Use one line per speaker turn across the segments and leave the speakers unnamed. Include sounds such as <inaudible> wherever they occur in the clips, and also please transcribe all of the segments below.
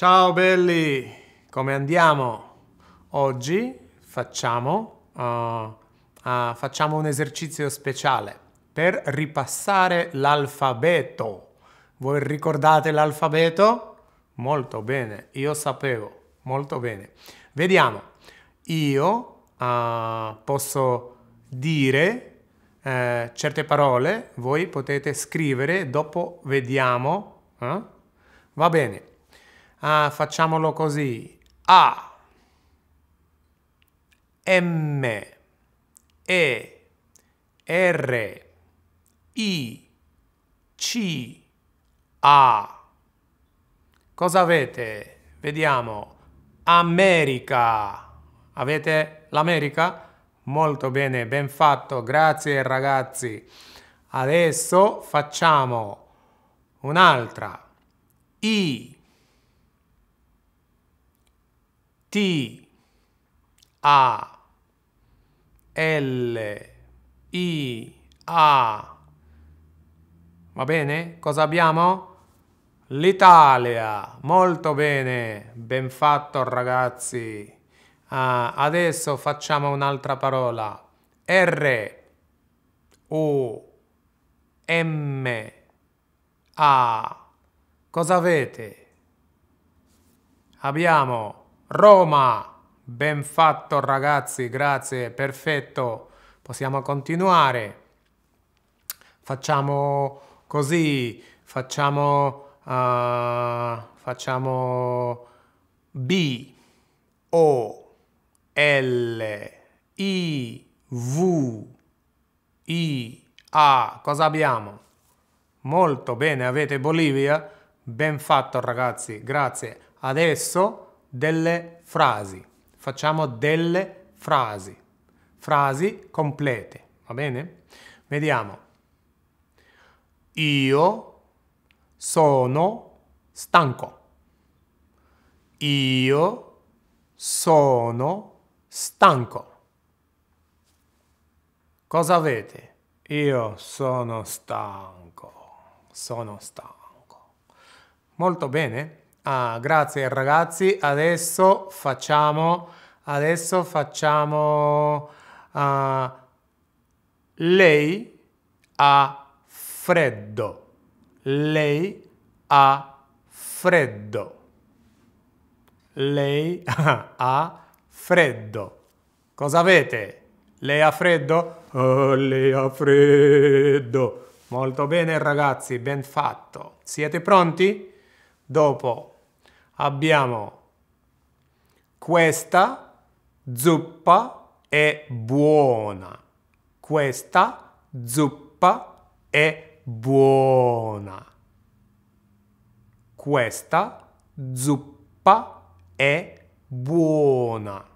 Ciao belli, come andiamo? Oggi facciamo, uh, uh, facciamo un esercizio speciale per ripassare l'alfabeto. Voi ricordate l'alfabeto? Molto bene, io sapevo, molto bene. Vediamo, io uh, posso dire eh, certe parole, voi potete scrivere, dopo vediamo. Eh? Va bene. Ah, facciamolo così. A. M. E. R. I. C. A. Cosa avete? Vediamo. America. Avete l'America? Molto bene, ben fatto. Grazie ragazzi. Adesso facciamo un'altra. I. T A L I A. Va bene? Cosa abbiamo? L'Italia, molto bene, ben fatto ragazzi. Ah, adesso facciamo un'altra parola. R U M A. Cosa avete? Abbiamo Roma, ben fatto ragazzi, grazie, perfetto, possiamo continuare. Facciamo così, facciamo, uh, facciamo B, O, L, I, V, I, A, cosa abbiamo? Molto bene, avete Bolivia? Ben fatto ragazzi, grazie. Adesso delle frasi. Facciamo delle frasi. Frasi complete, va bene? Vediamo. Io sono stanco. Io sono stanco. Cosa avete? Io sono stanco. Sono stanco. Molto bene. Ah, grazie ragazzi. Adesso facciamo, adesso facciamo uh, lei ha freddo. Lei ha freddo. Lei <laughs> ha freddo. Cosa avete? Lei ha freddo? Oh, lei ha freddo. Molto bene ragazzi, ben fatto. Siete pronti? Dopo abbiamo questa zuppa è buona. Questa zuppa è buona. Questa zuppa è buona.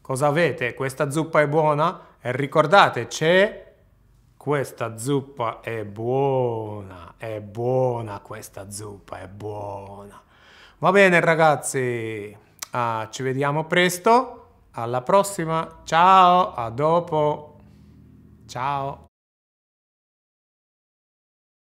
Cosa avete? Questa zuppa è buona? E eh, ricordate, c'è questa zuppa è buona, è buona questa zuppa, è buona. Va bene ragazzi, ah, ci vediamo presto, alla prossima, ciao, a dopo, ciao.